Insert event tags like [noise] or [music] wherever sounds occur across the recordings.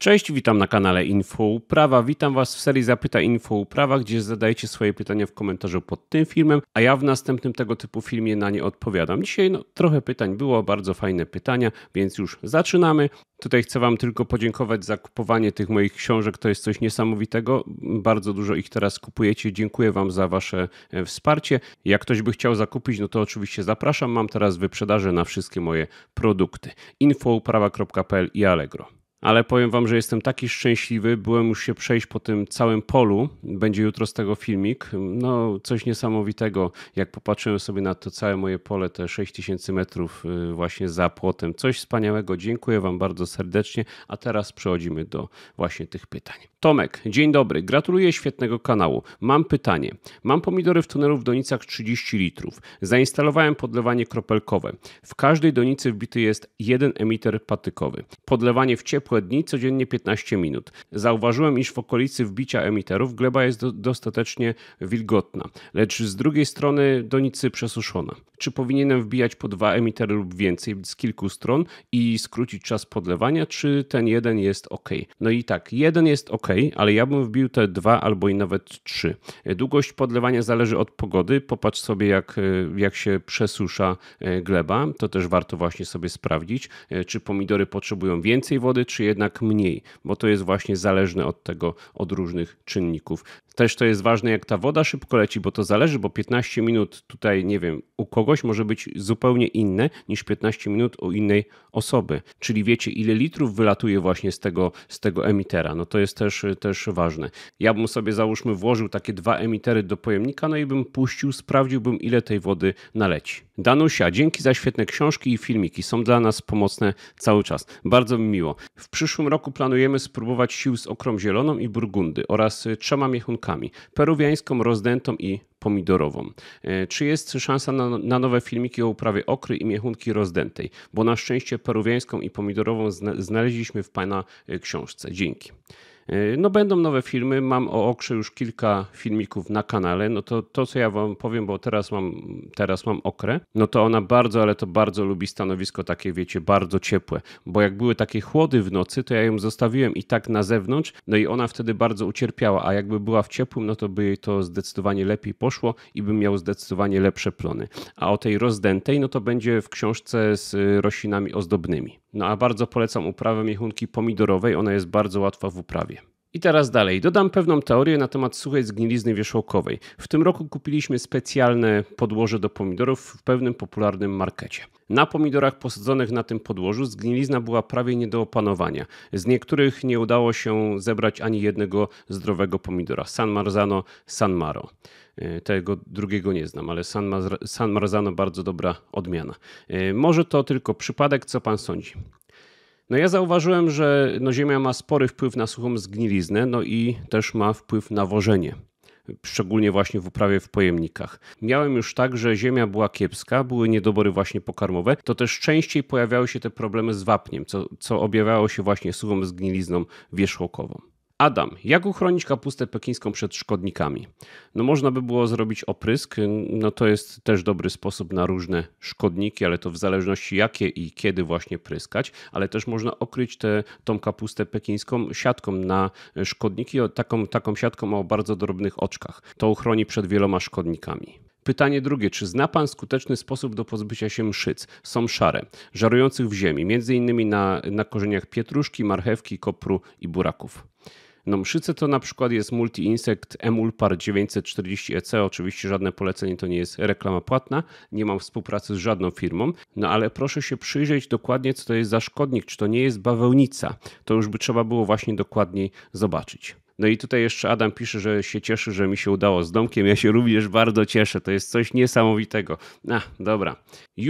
Cześć, witam na kanale Info Uprawa. Witam Was w serii Zapyta Info Uprawa, gdzie zadajecie swoje pytania w komentarzu pod tym filmem, a ja w następnym tego typu filmie na nie odpowiadam. Dzisiaj no, trochę pytań było, bardzo fajne pytania, więc już zaczynamy. Tutaj chcę Wam tylko podziękować za kupowanie tych moich książek. To jest coś niesamowitego. Bardzo dużo ich teraz kupujecie. Dziękuję Wam za Wasze e, wsparcie. Jak ktoś by chciał zakupić, no to oczywiście zapraszam. Mam teraz wyprzedaże na wszystkie moje produkty. infouprawa.pl i Allegro ale powiem wam, że jestem taki szczęśliwy. Byłem już się przejść po tym całym polu. Będzie jutro z tego filmik. No, coś niesamowitego. Jak popatrzyłem sobie na to całe moje pole, te 6000 metrów y, właśnie za płotem. Coś wspaniałego. Dziękuję wam bardzo serdecznie. A teraz przechodzimy do właśnie tych pytań. Tomek, dzień dobry. Gratuluję świetnego kanału. Mam pytanie. Mam pomidory w tunelu w donicach 30 litrów. Zainstalowałem podlewanie kropelkowe. W każdej donicy wbity jest jeden emiter patykowy. Podlewanie w ciepło ciepłe dni codziennie 15 minut. Zauważyłem, iż w okolicy wbicia emiterów gleba jest do, dostatecznie wilgotna, lecz z drugiej strony donicy przesuszona. Czy powinienem wbijać po dwa emitery lub więcej z kilku stron i skrócić czas podlewania, czy ten jeden jest ok? No i tak, jeden jest ok, ale ja bym wbił te dwa albo i nawet trzy. Długość podlewania zależy od pogody. Popatrz sobie, jak, jak się przesusza e, gleba. To też warto właśnie sobie sprawdzić, e, czy pomidory potrzebują więcej wody, czy czy jednak mniej, bo to jest właśnie zależne od tego, od różnych czynników. Też to jest ważne, jak ta woda szybko leci, bo to zależy, bo 15 minut tutaj, nie wiem, u kogoś może być zupełnie inne niż 15 minut u innej osoby. Czyli wiecie, ile litrów wylatuje właśnie z tego, z tego emitera. No to jest też, też ważne. Ja bym sobie, załóżmy, włożył takie dwa emitery do pojemnika, no i bym puścił, sprawdziłbym, ile tej wody naleci. Danusia, dzięki za świetne książki i filmiki. Są dla nas pomocne cały czas. Bardzo mi miło. W przyszłym roku planujemy spróbować sił z okrą zieloną i burgundy oraz trzema miechunkami, peruwiańską, rozdętą i pomidorową. E, czy jest szansa na, na, nowe filmiki o uprawie okry i miechunki rozdętej? Bo na szczęście peruwiańską i pomidorową znaleźliśmy w Pana e, książce. Dzięki. Y, no będą nowe filmy, mam o Okrze już kilka filmików na kanale, no to to co ja wam powiem, bo teraz mam, teraz mam Okrę, no to ona bardzo, ale to bardzo lubi stanowisko takie, wiecie, bardzo ciepłe, bo jak były takie chłody w nocy, to ja ją zostawiłem i tak na zewnątrz, no i ona wtedy bardzo ucierpiała, a jakby była w ciepłym, no to by jej to zdecydowanie lepiej poszło i bym miał zdecydowanie lepsze plony. A o tej rozdętej, no to będzie w książce z roślinami ozdobnymi. No a bardzo polecam uprawę miechunki pomidorowej, ona jest bardzo łatwa w uprawie. I teraz dalej. Dodam pewną teorię na temat suchej zgnilizny wierzchołkowej. W tym roku kupiliśmy specjalne podłoże do pomidorów w pewnym popularnym markecie. Na pomidorach posadzonych na tym podłożu zgnilizna była prawie nie do opanowania. Z niektórych nie udało się zebrać ani jednego zdrowego pomidora. San Marzano, San Maro. E, tego drugiego nie znam, ale San, Mar- San Marzano bardzo dobra odmiana. E, może to tylko przypadek, co pan sądzi? No ja zauważyłem, że no ziemia ma spory wpływ na suchą zgniliznę, no i też ma wpływ na wożenie. Szczególnie właśnie w uprawie w pojemnikach. Miałem już tak, że ziemia była kiepska, były niedobory właśnie pokarmowe, to też częściej pojawiały się te problemy z wapniem, co, co objawiało się właśnie suchą zgnilizną wierzchołkową. Adam, jak uchronić kapustę pekińską przed szkodnikami? No można by było zrobić oprysk, no to jest też dobry sposób na różne szkodniki, ale to w zależności jakie i kiedy właśnie pryskać, ale też można okryć tę tą kapustę pekińską siatką na szkodniki, taką, taką siatką o bardzo drobnych oczkach. To uchroni przed wieloma szkodnikami. Pytanie drugie. Czy zna Pan skuteczny sposób do pozbycia się mszyc? Są szare, żarujących w ziemi, między innymi na, na korzeniach pietruszki, marchewki, kopru i buraków. No, mszyce to na przykład jest multi-insect Emulpar 940 EC. Oczywiście żadne polecenie to nie jest reklama płatna. Nie mam współpracy z żadną firmą. No ale proszę się przyjrzeć dokładnie, co to jest za szkodnik. Czy to nie jest bawełnica? To już by trzeba było właśnie dokładniej zobaczyć. No i tutaj jeszcze Adam pisze, że się cieszy, że mi się udało z domkiem. Ja się również bardzo cieszę. To jest coś niesamowitego. A, dobra.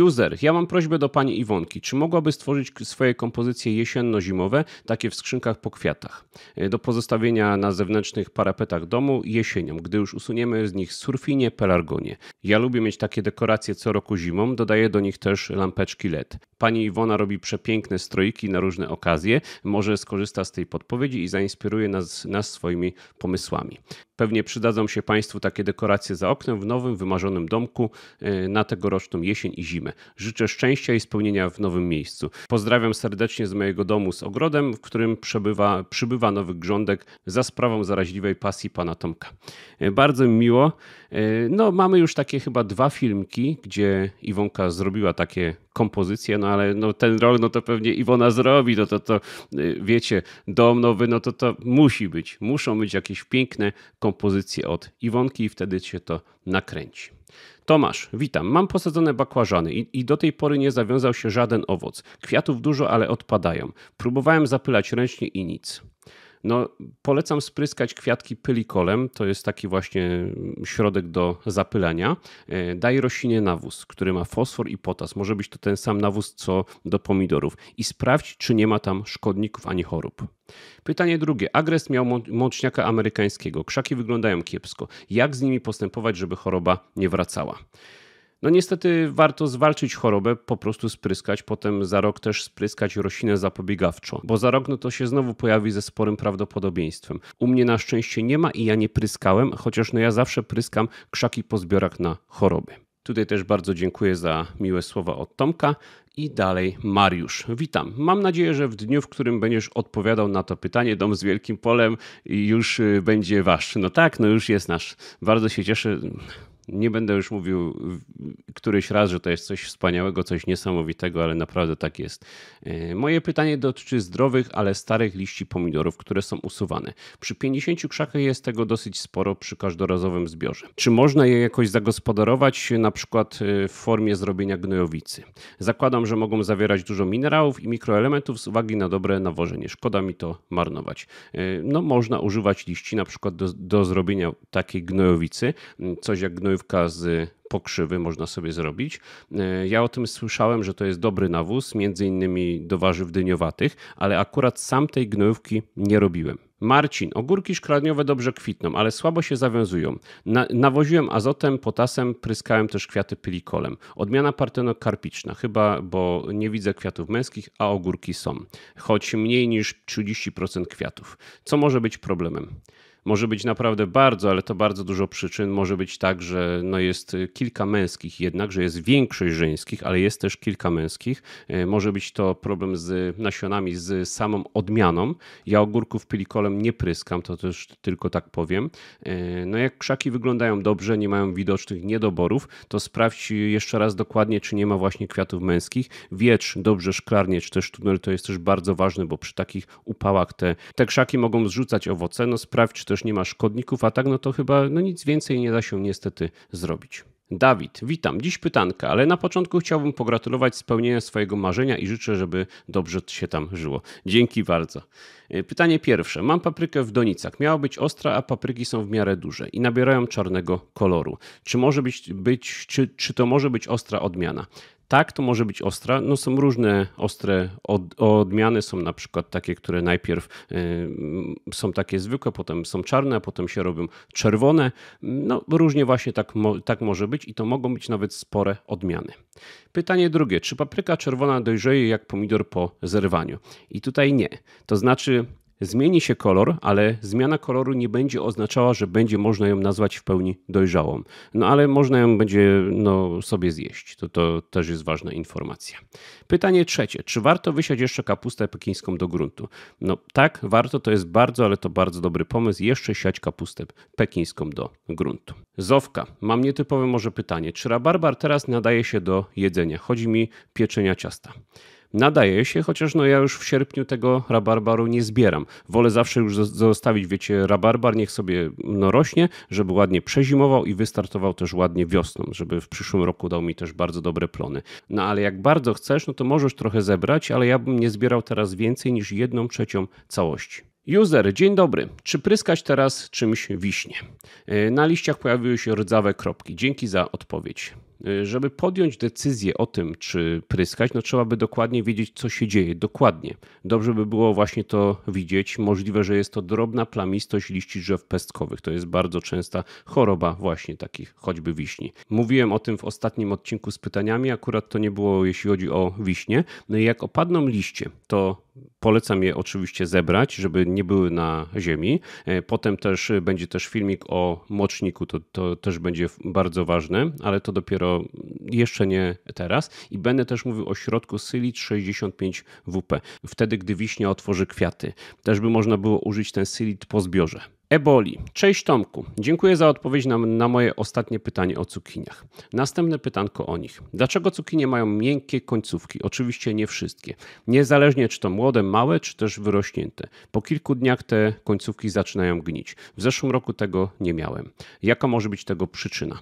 User, ja mam prośbę do pani Iwonki. Czy mogłaby stworzyć swoje kompozycje jesienno-zimowe, takie w skrzynkach po kwiatach, e, do pozostawienia na zewnętrznych parapetach domu jesienią, gdy już usuniemy z nich surfinie, pelargonie. Ja lubię mieć takie dekoracje co roku zimą, dodaję do nich też lampeczki LED. Pani Iwona robi przepiękne strojki na różne okazje. Może skorzysta z tej podpowiedzi i zainspiruje nas, nas swoimi pomysłami. Pewnie przydadzą się Państwu takie dekoracje za oknem w nowym, wymarzonym domku e, na tegoroczną jesień i zimę. Życzę szczęścia i spełnienia w nowym miejscu. Pozdrawiam serdecznie z mojego domu z ogrodem, w którym przebywa, przybywa nowy grządek za sprawą zaraźliwej pasji pana Tomka. E, bardzo mi miło. E, no, mamy już takie chyba dwa filmki, gdzie Iwonka zrobiła takie kompozycję, no ale no, ten rok, no to pewnie Iwona zrobi, no to, to wiecie, dom nowy, no to to musi być, muszą być jakieś piękne kompozycje kompozycję od Iwonki i wtedy się to nakręci. Tomasz, witam. Mam posadzone bakłażany i, i, do tej pory nie zawiązał się żaden owoc. Kwiatów dużo, ale odpadają. Próbowałem zapylać ręcznie i nic. No, polecam spryskać kwiatki pylikolem, to jest taki właśnie środek do zapylania. E, daj roślinie nawóz, który ma fosfor i potas. Może być to ten sam nawóz co do pomidorów. I sprawdź, czy nie ma tam szkodników ani chorób. Pytanie drugie. agres miał mączniaka amerykańskiego. Krzaki wyglądają kiepsko. Jak z nimi postępować, żeby choroba nie wracała? No niestety warto zwalczyć chorobę, po prostu spryskać, potem za rok też spryskać roślinę zapobiegawczą, bo za rok no to się znowu pojawi ze sporym prawdopodobieństwem. U mnie na szczęście nie ma i ja nie pryskałem, chociaż no ja zawsze pryskam krzaki po zbiorach na choroby. Tutaj też bardzo dziękuję za miłe słowa od Tomka i dalej Mariusz. Witam. Mam nadzieję, że w dniu, w którym będziesz odpowiadał na to pytanie, dom z wielkim polem już y, będzie wasz. No tak, no już jest nasz. Bardzo się cieszę. Nie będę już mówił któryś raz, że to jest coś wspaniałego, coś niesamowitego, ale naprawdę tak jest. E, moje pytanie dotyczy zdrowych, ale starych liści pomidorów, które są usuwane. Przy 50 krzakach jest tego dosyć sporo przy każdorazowym zbiorze. Czy można je jakoś zagospodarować, na przykład e, w formie zrobienia gnojowicy? Zakładam, że mogą zawierać dużo minerałów i mikroelementów z uwagi na dobre nawożenie. Szkoda mi to marnować. E, no, można używać liści na przykład do, do zrobienia takiej gnojowicy, coś jak gnojowicy używka z pokrzywy można sobie zrobić. E, ja o tym słyszałem, że to jest dobry nawóz, między innymi do warzyw dyniowatych, ale akurat sam tej gnojówki nie robiłem. Marcin, ogórki szklaniowe dobrze kwitną, ale słabo się zawiązują. Na, nawoziłem azotem, potasem, pryskałem też kwiaty pylikolem. Odmiana partenokarpiczna, chyba, bo nie widzę kwiatów męskich, a ogórki są, choć mniej niż 30% kwiatów. Co może być problemem? Może być naprawdę bardzo, ale to bardzo dużo przyczyn. Może być tak, że no jest y, kilka męskich jednak, że jest większość żeńskich, ale jest też kilka męskich. Y, może być to problem z nasionami, z samą odmianą. Ja ogórków pilikolem nie pryskam, to też tylko tak powiem. Y, no jak krzaki wyglądają dobrze, nie mają widocznych niedoborów, to sprawdź jeszcze raz dokładnie, czy nie ma właśnie kwiatów męskich. Wietrz dobrze szklarnie, czy też tunel to jest też bardzo ważne, bo przy takich upałach te, te krzaki mogą zrzucać owoce. No sprawdź, czy też już nie ma szkodników, a tak no to chyba no nic więcej nie da się niestety zrobić. Dawid, witam. Dziś pytanka, ale na początku chciałbym pogratulować spełnienia swojego marzenia i życzę, żeby dobrze się tam żyło. Dzięki bardzo. E, pytanie pierwsze. Mam paprykę w donicach. Miała być ostra, a papryki są w miarę duże i nabierają czarnego koloru. Czy może być, być czy, czy to może być ostra odmiana? tak, to może być ostra. No są różne ostre od, odmiany, są na przykład takie, które najpierw y, są takie zwykłe, potem są czarne, a potem się robią czerwone. No różnie właśnie tak, mo, tak może być i to mogą być nawet spore odmiany. Pytanie drugie, czy papryka czerwona dojrzeje jak pomidor po zerwaniu? I tutaj nie. To znaczy Zmieni się kolor, ale zmiana koloru nie będzie oznaczała, że będzie można ją nazwać w pełni dojrzałą. No ale można ją będzie no, sobie zjeść. To, to też jest ważna informacja. Pytanie trzecie. Czy warto wysiać jeszcze kapustę pekińską do gruntu? No tak, warto. To jest bardzo, ale to bardzo dobry pomysł. Jeszcze siać kapustę pekińską do gruntu. Zowka. Mam nietypowe może pytanie. Czy rabarbar teraz nadaje się do jedzenia? Chodzi mi pieczenia ciasta nadaje się, chociaż no ja już w sierpniu tego rabarbaru nie zbieram. Wolę zawsze już zostawić, wiecie, rabarbar, niech sobie no, rośnie, żeby ładnie przezimował i wystartował też ładnie wiosną, żeby w przyszłym roku dał mi też bardzo dobre plony. No ale jak bardzo chcesz, no to możesz trochę zebrać, ale ja bym nie zbierał teraz więcej niż jedną trzecią całości. User, dzień dobry. Czy pryskać teraz czymś wiśnie? E, na liściach pojawiły się rdzawe kropki. Dzięki za odpowiedź. Y, żeby podjąć decyzję o tym, czy pryskać, no trzeba by dokładnie wiedzieć, co się dzieje. Dokładnie. Dobrze by było właśnie to widzieć. Możliwe, że jest to drobna plamistość liści drzew pestkowych. To jest bardzo częsta choroba właśnie takich choćby wiśni. Mówiłem o tym w ostatnim odcinku z pytaniami. Akurat to nie było, jeśli chodzi o wiśnie. No i jak opadną liście, to Polecam je oczywiście zebrać, żeby nie były na ziemi. E, potem też będzie też filmik o moczniku, to, to też będzie bardzo ważne, ale to dopiero jeszcze nie teraz. I będę też mówił o środku Sylit 65WP, wtedy gdy wiśnia otworzy kwiaty. Też by można było użyć ten Sylit po zbiorze. Eboli. Cześć Tomku. Dziękuję za odpowiedź na, na, moje ostatnie pytanie o cukiniach. Następne pytanko o nich. Dlaczego cukinie mają miękkie końcówki? Oczywiście nie wszystkie. Niezależnie czy to młode, małe, czy też wyrośnięte. Po kilku dniach te końcówki zaczynają gnić. W zeszłym roku tego nie miałem. Jaka może być tego przyczyna?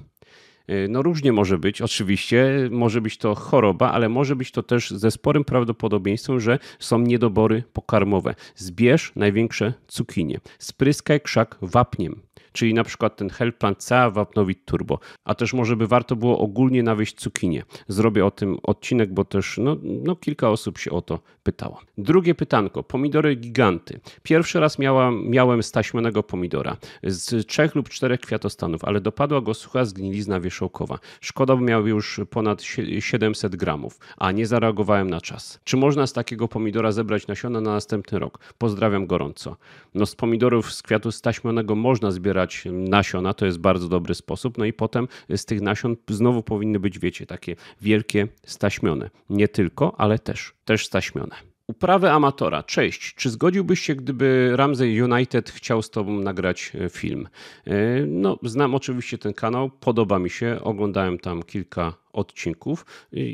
Y, no różnie może być, oczywiście, może być to choroba, ale może być to też ze sporym prawdopodobieństwem, że są niedobory pokarmowe. Zbierz największe cukinie, spryskaj krzak wapniem, czyli na przykład ten Helpland C Wapnowit Turbo. A też może by warto było ogólnie nawieść cukinię. Zrobię o tym odcinek, bo też no, no kilka osób się o to pytało. Drugie pytanko, pomidory giganty. Pierwszy raz miałam, miałem staśmionego pomidora z trzech lub czterech kwiatostanów, ale dopadła go sucha zgnilizna wierzchołkowa. Szkoda, bo miał już ponad 700 gramów, a nie zareagowałem na czas. Czy można z takiego pomidora zebrać nasiona na następny rok? Pozdrawiam gorąco. No z pomidorów z kwiatu staśmionego można zbierać zbierać nasiona, to jest bardzo dobry sposób. No i potem z tych nasion znowu powinny być, wiecie, takie wielkie, staśmione. Nie tylko, ale też, też staśmione. Uprawy amatora. Cześć. Czy zgodziłbyś się, gdyby Ramsey United chciał z tobą nagrać e, film? E, no, znam oczywiście ten kanał, podoba mi się, oglądałem tam kilka odcinków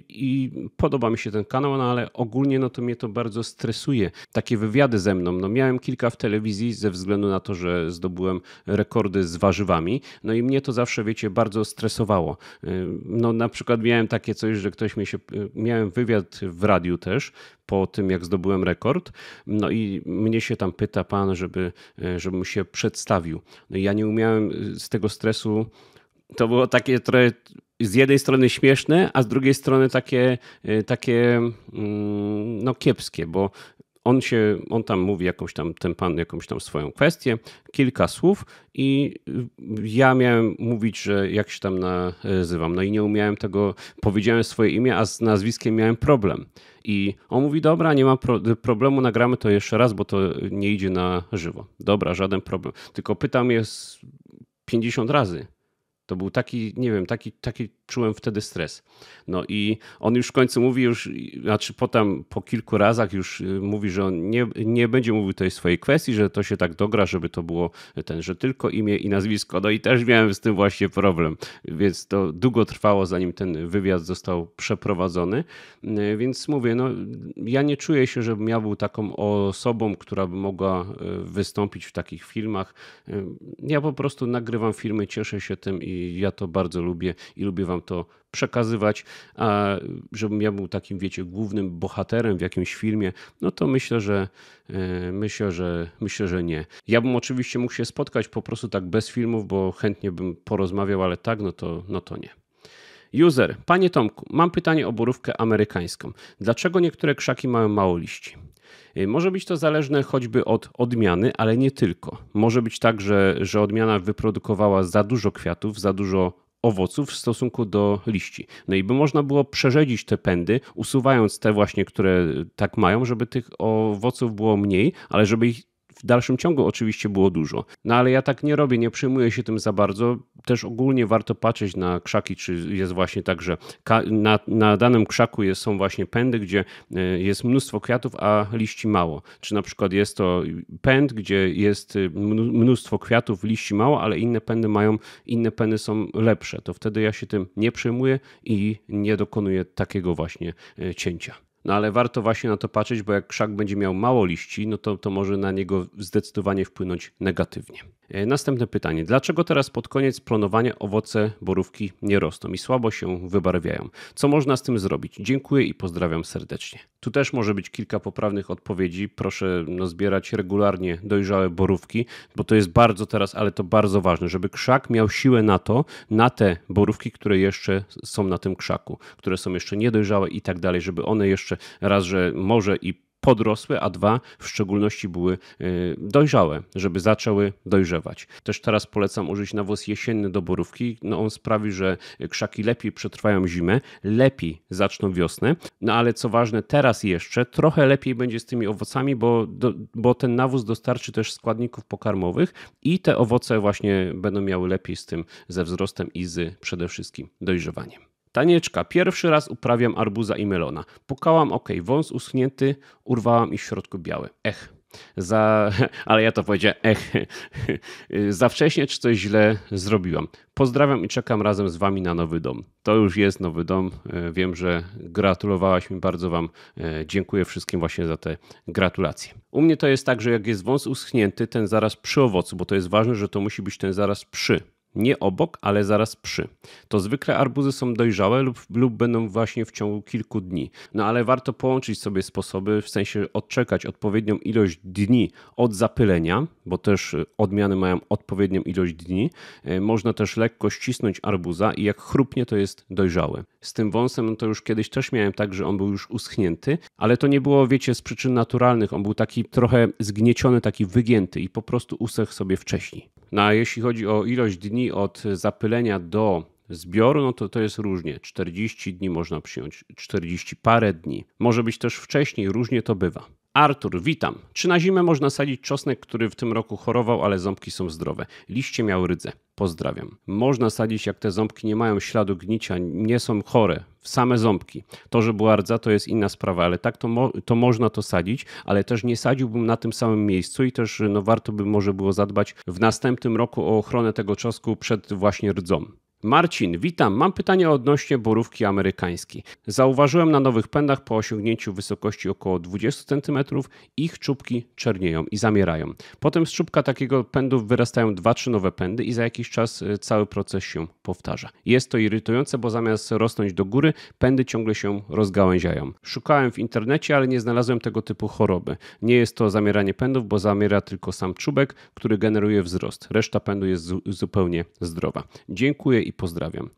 i podoba mi się ten kanał, no ale ogólnie no to mnie to bardzo stresuje. Takie wywiady ze mną, no miałem kilka w telewizji ze względu na to, że zdobyłem rekordy z warzywami, no i mnie to zawsze, wiecie, bardzo stresowało. No na przykład miałem takie coś, że ktoś mi się, y, miałem wywiad w radiu też, po tym, jak zdobyłem rekord. No i mnie się tam pyta pan, żeby, y, żebym się przedstawił. No i ja nie umiałem y, z tego stresu to było takie trochę z jednej strony śmieszne, a z drugiej strony takie, y, takie mm, no kiepskie, bo on się, on tam mówi jakąś tam, ten pan jakąś tam swoją kwestię, kilka słów i y, ja miałem mówić, że jak się tam nazywam, no i nie umiałem tego, powiedziałem swoje imię, a z nazwiskiem miałem problem. I on mówi, dobra, nie ma problemu, nagramy to jeszcze raz, bo to nie idzie na żywo. Dobra, żaden problem. Tylko pytam jest 50 razy. To był taki, nie wiem, taki, taki czułem wtedy stres. No i on już w końcu mówi, już, znaczy potem po kilku razach już y, mówi, że on nie, nie będzie mówił tej swojej kwestii, że to się tak dogra, żeby to było ten, że tylko imię i nazwisko. No i też miałem z tym właśnie problem, więc to długo trwało, zanim ten wywiad został przeprowadzony. Y, więc mówię, no ja nie czuję się, żebym ja był taką osobą, która by mogła y, wystąpić w takich filmach. Ja po prostu nagrywam filmy, cieszę się tym i ja to bardzo lubię i lubię wam to przekazywać, a żebym ja był takim, wiecie, głównym bohaterem w jakimś filmie, no to myślę, że e, myślę, że myślę, że nie. Ja bym oczywiście mógł się spotkać po prostu tak bez filmów, bo chętnie bym porozmawiał, ale tak, no to, no to nie. User, panie Tomku, mam pytanie o borówkę amerykańską. Dlaczego niektóre krzaki mają mało liści? E, może być to zależne choćby od odmiany, ale nie tylko. Może być tak, że, że odmiana wyprodukowała za dużo kwiatów, za dużo owoców w stosunku do liści. No i by można było przerzedzić te pędy, usuwając te właśnie, które tak mają, żeby tych owoców było mniej, ale żeby ich w dalszym ciągu oczywiście było dużo. No ale ja tak nie robię, nie przejmuję się tym za bardzo. Też ogólnie warto patrzeć na krzaki, czy jest właśnie tak, że na, na danym krzaku jest, są właśnie pędy, gdzie e, jest mnóstwo kwiatów, a liści mało. Czy na przykład jest to pęd, gdzie jest y, mnóstwo kwiatów, liści mało, ale inne pędy mają, inne pędy są lepsze. To wtedy ja się tym nie przejmuję i nie dokonuję takiego właśnie e, cięcia. No ale warto właśnie na to patrzeć, bo jak krzak będzie miał mało liści, no to, to może na niego zdecydowanie wpłynąć negatywnie. E, następne pytanie. Dlaczego teraz pod koniec planowania owoce borówki nie rosną i słabo się wybarwiają? Co można z tym zrobić? Dziękuję i pozdrawiam serdecznie. Tu też może być kilka poprawnych odpowiedzi. Proszę no, zbierać regularnie dojrzałe borówki, bo to jest bardzo teraz, ale to bardzo ważne, żeby krzak miał siłę na to, na te borówki, które jeszcze są na tym krzaku, które są jeszcze niedojrzałe i tak dalej, żeby one jeszcze raz, że może i podrosły, a dwa w szczególności były y, dojrzałe, żeby zaczęły dojrzewać. Też teraz polecam użyć nawóz jesienny do borówki. No on sprawi, że krzaki lepiej przetrwają zimę, lepiej zaczną wiosnę. No ale co ważne, teraz jeszcze trochę lepiej będzie z tymi owocami, bo, do, bo ten nawóz dostarczy też składników pokarmowych i te owoce właśnie będą miały lepiej z tym ze wzrostem i z przede wszystkim dojrzewaniem. Tanieczka, pierwszy raz uprawiam arbuza i melona. Pukałam, ok, wąs uschnięty, urwałam i w środku biały. Ech, za, [laughs] ale ja to powiedziałem, ech, [laughs] za wcześnie czy coś źle zrobiłam. Pozdrawiam i czekam razem z wami na nowy dom. To już jest nowy dom. E, wiem, że gratulowałaś mi bardzo wam. E, dziękuję wszystkim właśnie za te gratulacje. U mnie to jest tak, że jak jest wąs uschnięty, ten zaraz przy owocu, bo to jest ważne, że to musi być ten zaraz przy nie obok, ale zaraz przy. To zwykle arbuzy są dojrzałe lub, lub będą właśnie w ciągu kilku dni. No ale warto połączyć sobie sposoby, w sensie odczekać odpowiednią ilość dni od zapylenia, bo też y, odmiany mają odpowiednią ilość dni. Y, można też lekko ścisnąć arbuza i jak chrupnie to jest dojrzały. Z tym wąsem no to już kiedyś też miałem tak, że on był już uschnięty, ale to nie było, wiecie, z przyczyn naturalnych. On był taki trochę zgnieciony, taki wygięty i po prostu usech sobie wcześniej. No a jeśli chodzi o ilość dni od zapylenia do zbioru, no to to jest różnie. 40 dni można przyjąć, 40 parę dni. Może być też wcześniej, różnie to bywa. Artur, witam. Czy na zimę można sadzić czosnek, który w tym roku chorował, ale ząbki są zdrowe? Liście miał rydze. Pozdrawiam. Można sadzić, jak te ząbki nie mają śladu gnicia, nie są chore same ząbki. To, że była rdza, to jest inna sprawa, ale tak to, mo to można to sadzić, ale też nie sadziłbym na tym samym miejscu i też no, warto by może było zadbać w następnym roku o ochronę tego czosku przed właśnie rdzą. Marcin, witam. Mam pytanie odnośnie borówki amerykańskiej. Zauważyłem na nowych pędach po osiągnięciu wysokości około 20 cm ich czubki czernieją i zamierają. Potem z czubka takiego pędu wyrastają 2-3 nowe pędy i za jakiś czas y, cały proces się powtarza. Jest to irytujące, bo zamiast rosnąć do góry, pędy ciągle się rozgałęziają. Szukałem w internecie, ale nie znalazłem tego typu choroby. Nie jest to zamieranie pędów, bo zamiera tylko sam czubek, który generuje wzrost. Reszta pędu jest zupełnie zdrowa. Dziękuję i pozdrawiam.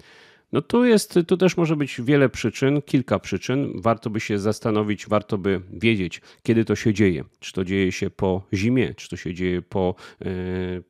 No tu jest, tu też może być wiele przyczyn, kilka przyczyn. Warto by się zastanowić, warto by wiedzieć, kiedy to się dzieje. Czy to dzieje się po zimie, czy to się dzieje po, e,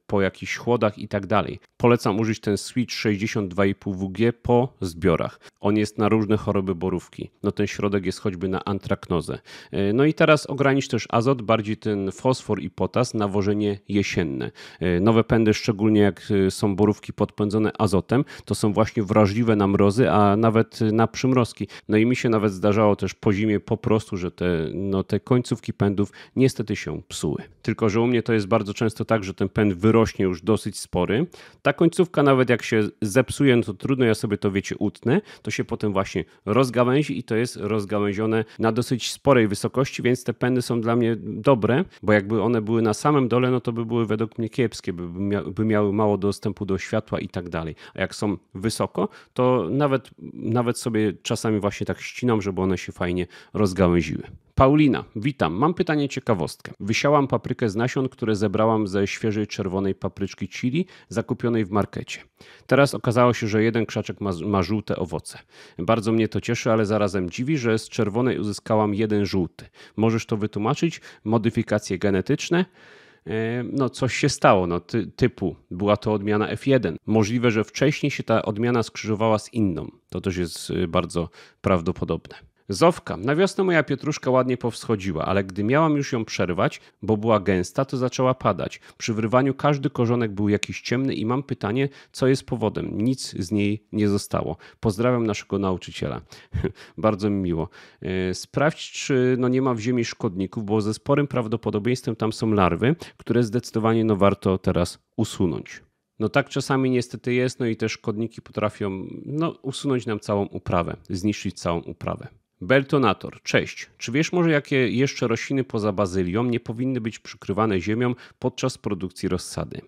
po jakichś chłodach i tak dalej. Polecam użyć ten switch 62,5 WG po zbiorach. On jest na różne choroby borówki. No ten środek jest choćby na antraknozę. E, no i teraz ogranicz też azot, bardziej ten fosfor i potas, nawożenie jesienne. E, nowe pędy, szczególnie jak są borówki podpędzone azotem, to są właśnie wrażliwe możliwe na mrozy, a nawet na przymrozki. No i mi się nawet zdarzało też po zimie po prostu, że te, no, te końcówki pędów niestety się psuły. Tylko, że u mnie to jest bardzo często tak, że ten pęd wyrośnie już dosyć spory. Ta końcówka nawet jak się zepsuje, no to trudno, ja sobie to wiecie utnę, to się potem właśnie rozgałęzi i to jest rozgałęzione na dosyć sporej wysokości, więc te pędy są dla mnie dobre, bo jakby one były na samym dole, no to by były według mnie kiepskie, by, mia by miały mało dostępu do światła i tak dalej. A jak są wysoko, to to nawet, nawet sobie czasami właśnie tak ścinam, żeby one się fajnie rozgałęziły. Paulina, witam. Mam pytanie ciekawostkę. Wysiałam paprykę z nasion, które zebrałam ze świeżej czerwonej papryczki chili zakupionej w markecie. Teraz okazało się, że jeden krzaczek ma, ma żółte owoce. Bardzo mnie to cieszy, ale zarazem dziwi, że z czerwonej uzyskałam jeden żółty. Możesz to wytłumaczyć? Modyfikacje genetyczne? no coś się stało, no, ty, typu była to odmiana F1. Możliwe, że wcześniej się ta odmiana skrzyżowała z inną. To też jest y, bardzo prawdopodobne. Zowka, na wiosnę moja pietruszka ładnie powschodziła, ale gdy miałam już ją przerwać, bo była gęsta, to zaczęła padać. Przy wyrwaniu każdy korzonek był jakiś ciemny i mam pytanie, co jest powodem. Nic z niej nie zostało. Pozdrawiam naszego nauczyciela. [laughs] Bardzo mi miło. E, sprawdź, czy no nie ma w ziemi szkodników, bo ze sporym prawdopodobieństwem tam są larwy, które zdecydowanie no warto teraz usunąć. No tak czasami niestety jest, no i te szkodniki potrafią no, usunąć nam całą uprawę, zniszczyć całą uprawę. Beltonator, cześć. Czy wiesz może, jakie jeszcze rośliny poza bazylią nie powinny być przykrywane ziemią podczas produkcji rozsady?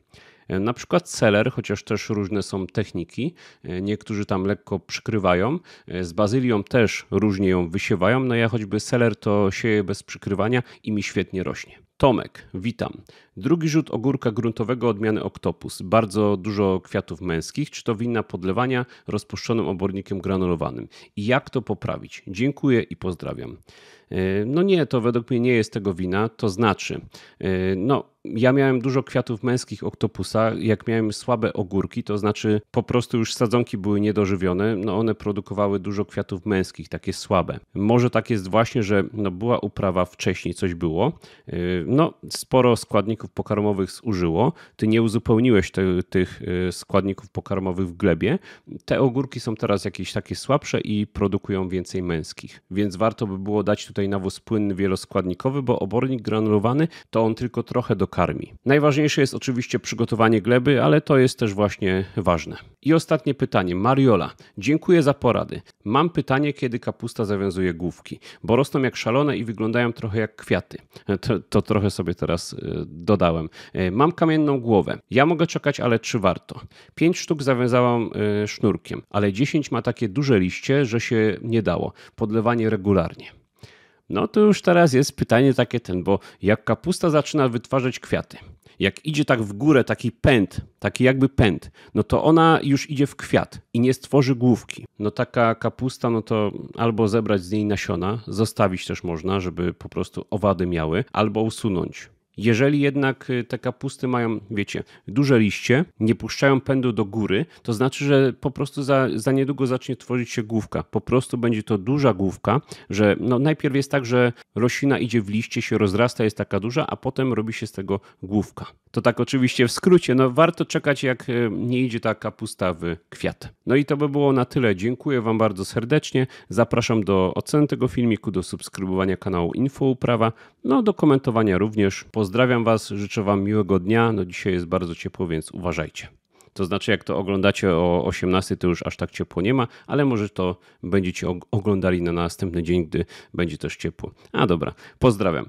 E, na przykład seler, chociaż też różne są techniki, e, niektórzy tam lekko przykrywają. E, z bazylią też różnie ją wysiewają. No ja choćby seler to sieję bez przykrywania i mi świetnie rośnie. Tomek, witam. Drugi rzut ogórka gruntowego odmiany Octopus. Bardzo dużo kwiatów męskich. Czy to wina podlewania rozpuszczonym obornikiem granulowanym? I jak to poprawić? Dziękuję i pozdrawiam. E, no nie, to według mnie nie jest tego wina. To znaczy, e, no ja miałem dużo kwiatów męskich oktopusa, jak miałem słabe ogórki, to znaczy po prostu już sadzonki były niedożywione, no one produkowały dużo kwiatów męskich, takie słabe. Może tak jest właśnie, że no była uprawa wcześniej, coś było, e, no, sporo składników pokarmowych zużyło. Ty nie uzupełniłeś te, tych e, składników pokarmowych w glebie. Te ogórki są teraz jakieś takie słabsze i produkują więcej męskich. Więc warto by było dać tutaj nawóz płynny wieloskładnikowy, bo obornik granulowany to on tylko trochę dokarmi. Najważniejsze jest oczywiście przygotowanie gleby, ale to jest też właśnie ważne. I ostatnie pytanie. Mariola, dziękuję za porady. Mam pytanie, kiedy kapusta zawiązuje główki, bo rosną jak szalone i wyglądają trochę jak kwiaty. E, to, to trochę sobie teraz y, dodałem. Y, mam kamienną głowę. Ja mogę czekać, ale czy warto? Pięć sztuk zawiązałam y, sznurkiem, ale dziesięć ma takie duże liście, że się nie dało. Podlewanie regularnie. No to już teraz jest pytanie takie ten, bo jak kapusta zaczyna wytwarzać kwiaty – jak idzie tak w górę taki pęd, taki jakby pęd, no to ona już idzie w kwiat i nie stworzy główki. No taka kapusta, no to albo zebrać z niej nasiona, zostawić też można, żeby po prostu owady miały, albo usunąć. Jeżeli jednak y, te kapusty mają, wiecie, duże liście, nie puszczają pędu do góry, to znaczy, że po prostu za, za niedługo zacznie tworzyć się główka. Po prostu będzie to duża główka, że no najpierw jest tak, że roślina idzie w liście, się rozrasta, jest taka duża, a potem robi się z tego główka. To tak oczywiście w skrócie, no warto czekać, jak y, nie idzie ta kapusta w kwiat. No i to by było na tyle. Dziękuję Wam bardzo serdecznie. Zapraszam do oceny tego filmiku, do subskrybowania kanału Info Uprawa, no do komentowania również. Poz Pozdrawiam Was, życzę Wam miłego dnia. No dzisiaj jest bardzo ciepło, więc uważajcie. To znaczy, jak to oglądacie o 18, to już aż tak ciepło nie ma, ale może to będziecie oglądali na następny dzień, gdy będzie też ciepło. A dobra, pozdrawiam.